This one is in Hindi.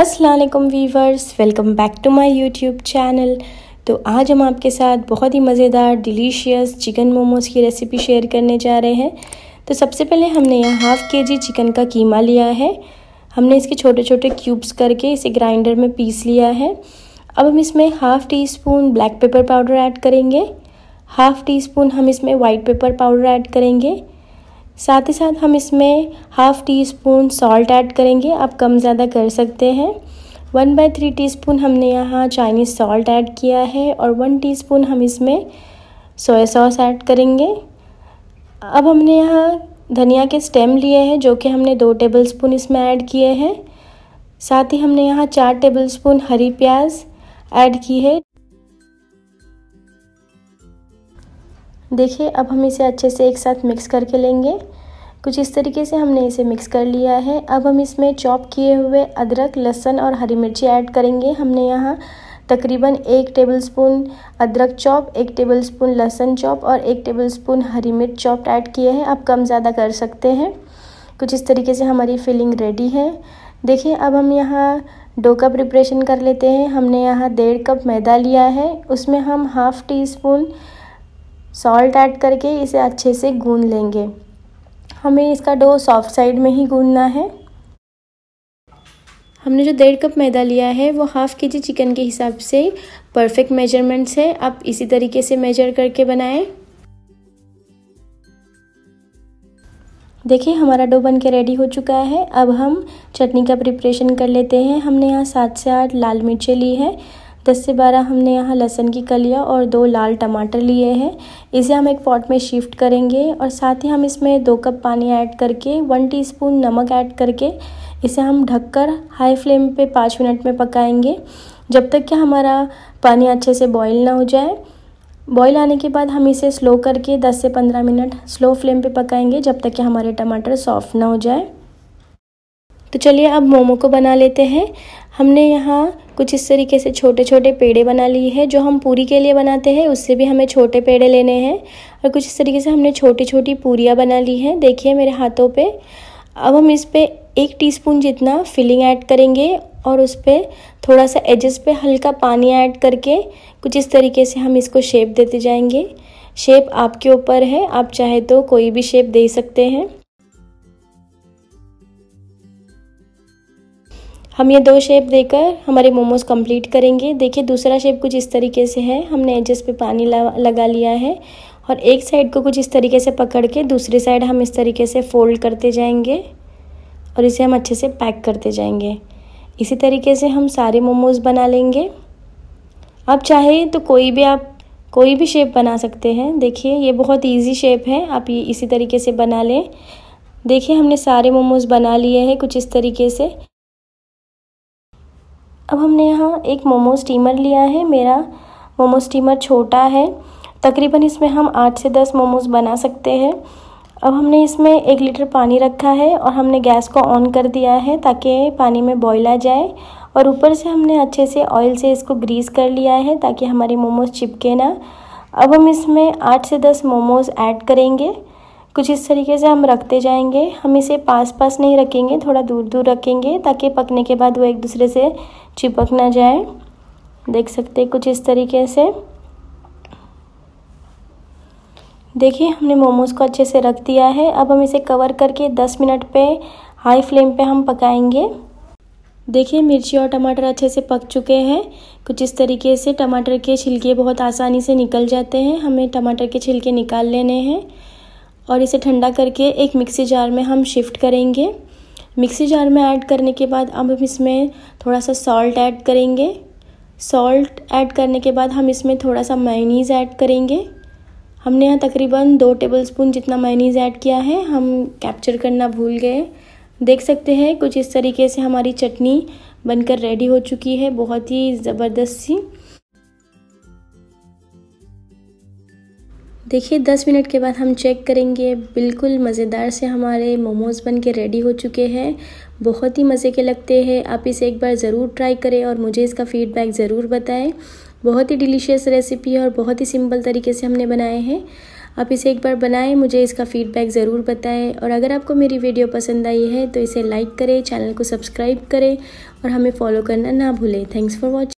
असलकम viewers welcome back to my YouTube channel तो आज हम आपके साथ बहुत ही मज़ेदार डिलीशियस चिकन मोमोज़ की रेसिपी शेयर करने जा रहे हैं तो सबसे पहले हमने यहाँ हाफ़ के जी चिकन का कीमा लिया है हमने इसके छोटे छोटे क्यूब्स करके इसे ग्राइंडर में पीस लिया है अब हम इसमें half teaspoon black pepper powder add करेंगे हाफ़ टी स्पून हम इसमें वाइट पेपर पाउडर ऐड करेंगे साथ ही साथ हम इसमें half teaspoon salt add करेंगे आप कम ज़्यादा कर सकते हैं one by three teaspoon हमने यहाँ चाइनीज़ सॉल्ट ऐड किया है और वन टी स्पून हम इसमें सोया सॉस ऐड करेंगे अब हमने यहाँ धनिया के स्टेम लिए हैं जो कि हमने दो टेबल स्पून इसमें ऐड किए हैं साथ ही हमने यहाँ चार टेबल स्पून हरी प्याज ऐड की है देखिए अब हम इसे अच्छे से एक साथ मिक्स करके लेंगे कुछ इस तरीके से हमने इसे मिक्स कर लिया है अब हम इसमें चॉप किए हुए अदरक लहसुन और हरी मिर्ची ऐड करेंगे हमने यहाँ तकरीबन एक टेबलस्पून अदरक चॉप एक टेबलस्पून लहसुन चॉप और एक टेबलस्पून हरी मिर्च चॉप ऐड किए हैं आप कम ज़्यादा कर सकते हैं कुछ इस तरीके से हमारी फिलिंग रेडी है देखिए अब हम यहाँ डो का प्रिपरेशन कर लेते हैं हमने यहाँ डेढ़ कप मैदा लिया है उसमें हम half teaspoon salt add करके इसे अच्छे से गून लेंगे हमें इसका डो सॉफ्ट साइड में ही गूनना है हमने जो डेढ़ कप मैदा लिया है वो हाफ़ के जी चिकन के हिसाब से परफेक्ट मेजरमेंट्स है आप इसी तरीके से मेजर करके बनाएं देखिए हमारा डो बन के रेडी हो चुका है अब हम चटनी का प्रिपरेशन कर लेते हैं हमने यहाँ सात से आठ लाल मिर्चें ली है 10 से 12 हमने यहाँ लहसन की कलियाँ और दो लाल टमाटर लिए हैं इसे हम एक पॉट में शिफ्ट करेंगे और साथ ही हम इसमें दो कप पानी ऐड करके वन टीस्पून नमक ऐड करके इसे हम ढककर हाई फ्लेम पे पाँच मिनट में पकाएंगे जब तक कि हमारा पानी अच्छे से बॉईल ना हो जाए बॉईल आने के बाद हम इसे स्लो करके 10 से 15 मिनट स्लो फ्लेम पे पकाएंगे जब तक कि हमारे टमाटर सॉफ्ट ना हो जाए तो चलिए अब मोमो को बना लेते हैं हमने यहाँ कुछ इस तरीके से छोटे छोटे पेड़े बना लिए हैं जो हम पूरी के लिए बनाते हैं उससे भी हमें छोटे पेड़े लेने हैं और कुछ इस तरीके से हमने छोटी छोटी पूरियाँ बना ली हैं देखिए मेरे हाथों पर अब हम इस पर एक टी जितना फिलिंग ऐड करेंगे और उस पर थोड़ा सा एजेस पे हल्का पानी ऐड करके कुछ इस तरीके से हम इसको शेप देते जाएंगे शेप आपके ऊपर है आप चाहे तो कोई भी शेप दे सकते हैं हम ये दो शेप देकर हमारे मोमोज कंप्लीट करेंगे देखिए दूसरा शेप कुछ इस तरीके से है हमने एजेस पे पानी लगा लिया है और एक साइड को कुछ इस तरीके से पकड़ के दूसरी साइड हम इस तरीके से फोल्ड करते जाएंगे और इसे हम अच्छे से पैक करते जाएंगे इसी तरीके से हम सारे मोमोज बना लेंगे आप चाहे तो कोई भी आप कोई भी शेप बना सकते हैं देखिए ये बहुत ईजी शेप है आप ये इसी तरीके से बना लें देखिए हमने सारे मोमोज़ बना लिए हैं कुछ इस तरीके से अब हमने यहाँ एक मोमो स्टीमर लिया है मेरा मोमो स्टीमर छोटा है तकरीबन इसमें हम आठ से दस मोमोज बना सकते हैं अब हमने इसमें एक लीटर पानी रखा है और हमने गैस को ऑन कर दिया है ताकि पानी में बॉयल आ जाए और ऊपर से हमने अच्छे से ऑयल से इसको ग्रीस कर लिया है ताकि हमारे मोमोज चिपके ना अब हम इसमें आठ से दस मोमोज ऐड करेंगे कुछ इस तरीके से हम रखते जाएंगे हम इसे पास पास नहीं रखेंगे थोड़ा दूर दूर रखेंगे ताकि पकने के बाद वो एक दूसरे से चिपक ना जाए देख सकते कुछ इस तरीके से देखिए हमने मोमोज़ को अच्छे से रख दिया है अब हम इसे कवर करके 10 मिनट पे हाई फ्लेम पे हम पकाएंगे देखिए मिर्ची और टमाटर अच्छे से पक चुके हैं कुछ इस तरीके से टमाटर के छिलके बहुत आसानी से निकल जाते हैं हमें टमाटर के छिलके निकाल लेने हैं और इसे ठंडा करके एक मिक्सी जार में हम शिफ्ट करेंगे मिक्सी जार में ऐड करने के बाद अब हम इसमें थोड़ा सा सॉल्ट ऐड करेंगे सॉल्ट ऐड करने के बाद हम इसमें थोड़ा सा मैनीज़ ऐड करेंगे हमने यहाँ तकरीबन दो टेबल स्पून जितना मैनीज़ ऐड किया है हम कैप्चर करना भूल गए देख सकते हैं कुछ इस तरीके से हमारी चटनी बनकर रेडी हो चुकी है बहुत ही ज़बरदस्त सी देखिए 10 मिनट के बाद हम चेक करेंगे बिल्कुल मज़ेदार से हमारे मोमोज़ बन के रेडी हो चुके हैं बहुत ही मज़े के लगते हैं आप इसे एक बार ज़रूर ट्राई करें और मुझे इसका फ़ीडबैक ज़रूर बताएं बहुत ही डिलीशियस रेसिपी है और बहुत ही सिंपल तरीके से हमने बनाए हैं आप इसे एक बार बनाएं मुझे इसका फ़ीडबैक ज़रूर बताएं और अगर आपको मेरी वीडियो पसंद आई है तो इसे लाइक करें चैनल को सब्सक्राइब करें और हमें फॉलो करना ना भूलें थैंक्स फॉर वॉचिंग